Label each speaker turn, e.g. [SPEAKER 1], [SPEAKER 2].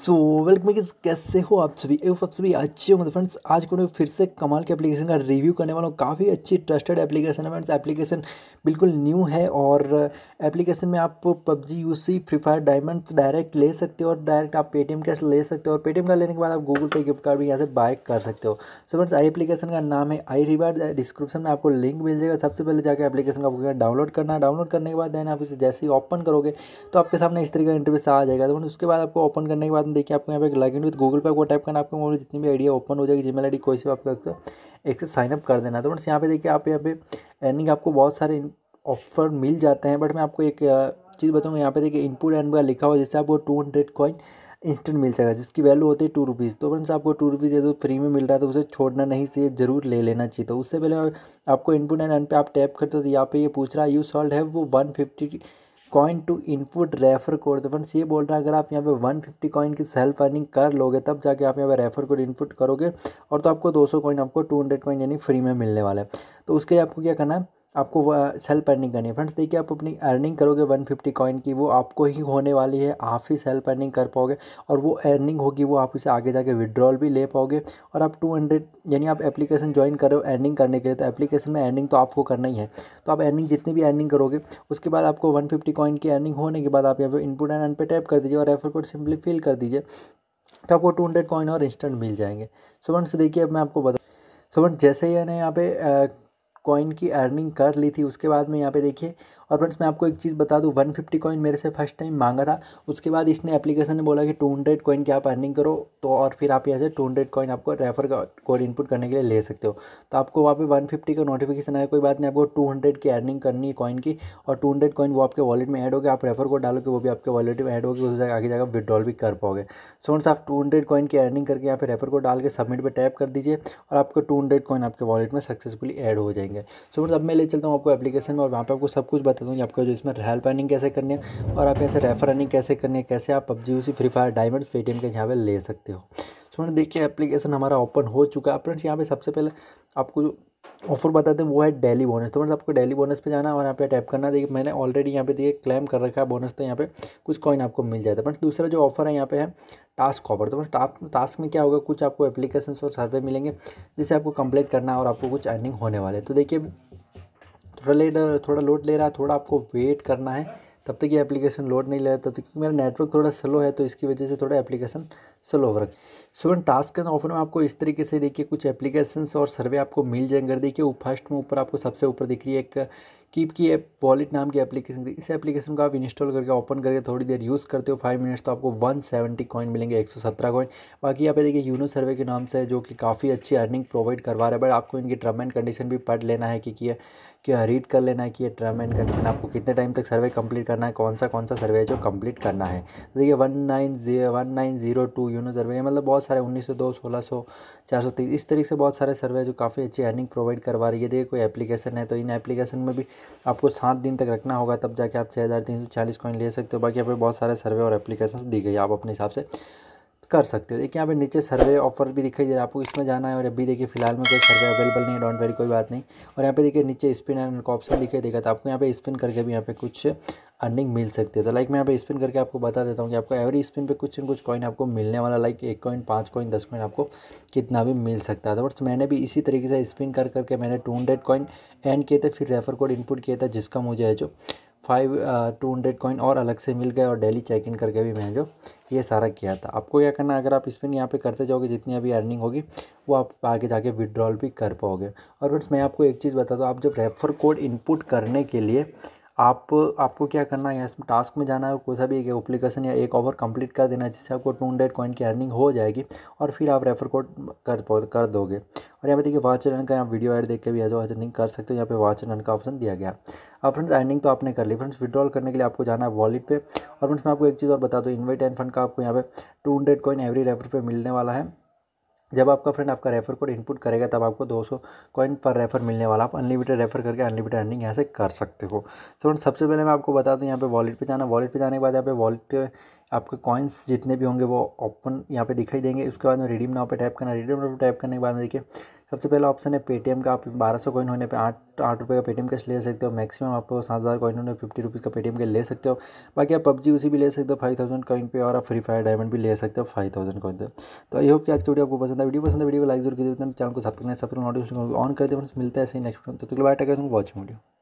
[SPEAKER 1] so welcome कैसे हो आप सभी एफ आप सभी अच्छे होंगे फ्रेंड्स तो आज को मैं फिर से कमाल के एप्लीकेशन का रिव्यू करने वाला हूँ काफ़ी अच्छी ट्रस्टेड एप्लीकेशन है फ्रेंड्स एप्लीकेशन बिल्कुल न्यू है और एप्लीकेशन uh, में आप PUBG U C free fire diamonds direct ले सकते हो और डायरेक्ट आप पेटीएम कैश ले सकते हो और पेटीएम का लेने के बाद आप गूगल पे गिफ्ट कार्ड भी यहाँ से बाय कर सकते हो सो फ्रेंड्स आई एप्लीकेशन का नाम है आई रिवार्ड डिस्क्रिप्शन में आपको लिंक मिल जाएगा सबसे पहले जाकर एप्लीकेशन का डाउनलोड करना है डाउनलोड करने के बाद देन आप इसे जैसे ही ओपन करोगे तो आपके सामने इस तरीके का इंटरव्यू आ जाएगा तो उसके बाद आपको ओपन करने के बाद बाद में देखिए आपको यहाँ पे लॉग इन विद गूगल पे आपको टाइप करना आपके मोबाइल जितनी भी आइडिया ओपन हो जाएगी जीमेल आईडी कोई से आपका एक से साइनअप कर देना तो फ्रेंड्स यहाँ पे देखिए आप यहाँ पे अर्निंग आपको बहुत सारे ऑफर मिल जाते हैं बट मैं आपको एक चीज़ बताऊँगा यहाँ पे देखिए इनपुट एंड का लिखा हुआ जिससे आपको टू हंड्रेड कॉइन इंस्टेंट मिल जाएगा जिसकी वैल्यू होती है टू रुपीज़ तो फ्रेंड्स आपको टू रुपीज़ जो फ्री में मिल रहा है तो उसे छोड़ना नहीं चाहिए जरूर ले लेना चाहिए तो उससे पहले आपको इनपुट एंड एन पे आप टैप करते हो तो यहाँ पे ये पूछ रहा है यू सॉल्ड है वो one fifty coin to input refer code तो फ्रेंड्स ये बोल रहा है अगर आप यहाँ पे 150 फिफ्टी कॉइन की सेल्फ अर्निंग कर लोगे तब जाके आप यहाँ पे रेफर कोड इनपुट करोगे और तो आपको 200 कॉइन आपको 200 कॉइन यानी फ्री में मिलने वाला है तो उसके लिए आपको क्या करना है आपको वह सेल्फ अर्निंग करनी है फ्रेंड्स देखिए आप अपनी अर्निंग करोगे 150 कॉइन की वो आपको ही होने वाली है आप ही सेल्फ अर्निंग कर पाओगे और वो अर्निंग होगी वो आप उसे आगे जाके विड्रॉल भी ले पाओगे और आप 200 यानी आप एप्लीकेशन ज्वाइन करो अर्निंग करने के लिए तो एप्लीकेशन में अर्निंग तो आपको करना ही है तो आप अर्निंग जितनी भी अर्निंग करोगे उसके बाद आपको वन फिफ्टी कॉइन की अर्निंग होने के बाद आप यहाँ पर इनपुट एंड अर्न पे टैप कर दीजिए और रेफर कोड सिंपली फिल कर दीजिए तो आपको टू हंड्रेड कॉइन और इंस्टेंट मिल जाएंगे सो फ्रेंड्स देखिए अब मैं आपको बता सो फ्रेंड्स जैसे ही है ना यहाँ पे कॉइन की अर्निंग कर ली थी उसके बाद में यहाँ पे देखिए और फ्रेंड्स मैं आपको एक चीज़ बता दूँ वन फिफ्टी कॉइन मेरे से फर्स्ट टाइम मांगा था उसके बाद इसने एप्लीकेशन ने बोला कि टू हंड्रेड कॉइन की आप अर्निंग करो तो और फिर आप यहाँ से टू हंड्रेड कॉइन आपको रेफर कोड इनपुट करने के लिए ले सकते हो तो आपको वहाँ पर वन फिफ्टी का नोटिफिकेशन आया कोई बात नहीं आपको टू हंड्रेड की अर्निंग करनी है कॉइन की और टू हंड्रेड कॉइन वो आपके वॉलेट में ऐड होगी आप रेफर कोड डालोगे वो भी आपके वॉलेट में ऐड होगी उस जगह आगे जाकर विड्रॉल भी कर पाओगे सो फ्रेंड्स आप टू हंड्रेड कॉइन की अर्निंग करके यहाँ पर रेफर कोड डाल के सबमिट पर टैप कर दीजिए और आपको टू हंड्रेड कॉइन आपके वॉलेट में सक्सेसफुली ऐड हो जाएंगे सो फ्रेंड्स अब मैं ले चलता हूँ आपको एप्लीकेशन में और वहाँ पर आपको सब कुछ बता दूँगी तो आपको जो इसमें रैल अर्निंग कैसे करनी है और आप ऐसे रेफर रनिंग कैसे करनी है कैसे आप पब्जी उसी फ्री फायर डायमंड्स पेटीएम के यहाँ पर ले सकते हो सो तो मैंने देखिए एप्लीकेशन हमारा ओपन हो चुका है फ्रेंड्स यहाँ पे सबसे पहले आपको जो ऑफर बताते हैं वो है डेली बोनस तो फ्रेंड्स आपको डेली बोनस पे जाना और यहाँ पे टैप करना देखिए मैंने ऑलरेडी यहाँ पे देखिए क्लेम कर रखा है बोनस तो यहाँ पे कुछ कॉइन आपको मिल जाता है फ्रेंड्स दूसरा जो ऑफर है यहाँ पे है टास्क ऑफर तो टास्क में क्या होगा कुछ आपको एप्लीकेशन और सर्वे मिलेंगे जिसे आपको कंप्लीट करना और आपको कुछ अर्निंग होने वाले तो देखिए लेड थोड़ा लोड ले रहा है थोड़ा आपको वेट करना है तब तक ये एप्लीकेशन लोड नहीं ले रहा तब तक मेरा नेटवर्क थोड़ा स्लो है तो इसकी वजह से थोड़ा application slow work student task के ऑफर में आपको इस तरीके से देखिए कुछ एप्लीकेशंस और सर्वे आपको मिल जाएंगे देखिए फर्स्ट में ऊपर आपको सबसे ऊपर दिख रही है एक कीप की एप वॉलेट नाम की एप्लीकेशन इस एप्लीकेशन को आप इंस्टॉल करके ओपन करके थोड़ी देर यूज़ करते हो फाइव मिनट्स तो आपको वन सेवेंटी कॉइन मिलेंगे एक सौ सत्रह कॉइन बाकी यहाँ पे देखिए यूनो सर्वे के नाम से जो कि काफ़ी अच्छी अर्निंग प्रोवाइड करवा रहा है बट आपको इनकी टर्म एंड कंडीशन भी पढ़ लेना है कि ये क्या रीड कर लेना है कि ये टर्म एंड कंडीशन आपको कितने टाइम तक सर्वे कंप्लीट करना है कौन सा कौन सा सर्वे है जो कंप्लीट करना है तो देखिए one nine one nine zero two यूनो सर्वे मतलब बहुत सारे उन्नीस सौ दो सोलह सौ चार सौ तीस इस तरीके से बहुत सारे सर्वे जो काफ़ी अच्छी अर्निंग प्रोवाइड करवा रही है देखिए कोई एप्लीकेशन है तो इन एप्लीकेशन में भी आपको सात दिन तक रखना होगा तब जाके आप छः हज़ार तीन सौ चालीस कॉइन ले सकते हो बाकी यहाँ पर बहुत सारे सर्वे और एप्लीकेशन दी गई आप अपने हिसाब से कर सकते हो देखिए यहाँ पे नीचे सर्वे ऑफर भी दिखाई दे रहा है आपको इसमें जाना है और अभी देखिए फिलहाल में कोई सर्वे अवेलेबल नहीं है डॉन्ट वेरी कोई बात नहीं और यहाँ पे देखिए नीचे स्पिन एंड का ऑप्शन दिखाई देगा तो आपको यहाँ पे स्पिन करके भी यहाँ पे कुछ अर्निंग मिल सकती है तो लाइक मैं यहाँ पे स्पिन करके आपको बता देता हूँ कि आपको एवरी स्पिन पे कुछ न कुछ कॉइन आपको मिलने वाला लाइक एक कॉइन पाँच कॉइन दस कॉइन आपको कितना भी मिल सकता है तो बस मैंने भी इसी तरीके से स्पिन कर करके मैंने टू हंड्रेड कॉइन एंड किए थे फिर रेफर कोड इनपुट किया था जिसका मुझे है जो फाइव टू हंड्रेड कॉइन और अलग से मिल गए और डेली चेक इन करके भी मैं जो ये सारा किया था आपको क्या करना है अगर आप स्पिन यहाँ पे करते जाओगे जितनी अभी अर्निंग होगी वो आप आगे जाके विड्रॉल भी कर पाओगे और फ्रेंड्स मैं आपको एक चीज़ बता दूँ आप जब रेफर कोड इनपुट करने के लिए आप आपको क्या करना है इसमें टास्क में जाना है और कोई सा भी एक एप्लीकेशन या एक ऑफर कंप्लीट कर देना है जिससे आपको टू हंड्रेड कॉइन की अर्निंग हो जाएगी और फिर आप रेफर कोड कर कर दोगे और यहाँ पे देखिए वाच रन का यहाँ वीडियो ऐड देख के भी आज अर्निंग कर सकते हो यहाँ पे वाचर रन का ऑप्शन दिया गया अब फ्रेंड्स अर्निंग तो आपने कर ली फ्रेंड्स विड्रॉल करने के लिए आपको जाना है वॉलेट पर और फ्रेंड्स मैं आपको एक चीज़ और बता दूँ इन्वाइट एंड फंड का आपको यहाँ पे two hundred coin every refer पर मिलने वाला है जब आपका फ्रेंड आपका रेफर कोड इनपुट करेगा तब आपको 200 कॉइन पर रेफर मिलने वाला आप अनलिमिटेड रेफर करके अनलिमिटेड अर्निंग यहाँ से कर सकते हो तो फ्रेंड सबसे पहले मैं आपको बता दूँ यहाँ पे वॉलेट पे जाना वॉलेट पे जाने के बाद यहाँ पे वॉलेट आपके कॉइन्स जितने भी होंगे वो ओपन यहाँ पे दिखाई देंगे उसके बाद में रिडीम नाव पर टाइप करना रिडीम नाव पर टाइप करने के बाद देखिए सबसे पहला ऑप्शन है पेटीएम का आप बारह सौ कॉइन होने पे आठ आठ रुपये का पेटीएम कैश ले सकते हो मैक्सिमम आप सात हज़ार कॉइन होने फिफ्टी रुपीज़ का पेटीएम के ले सकते हो बाकी आप पबजी उसी भी ले सकते हो फाइव थाउजेंड कॉइन पे और आप फ्री फायर डायमंड भी ले सकते हो फाइव थाउजेंड कॉइन पे तो आई होप कि आज की वीडियो आपको पसंद है वीडियो पसंद है वीडियो को लाइक जरूर कीजिए चैनल को सब्सक्राइब सबसे नोटिफिकेशन ऑन कर देना मिलता है ऐसे नेक्स्ट तो बाय वॉचिंग वीडियो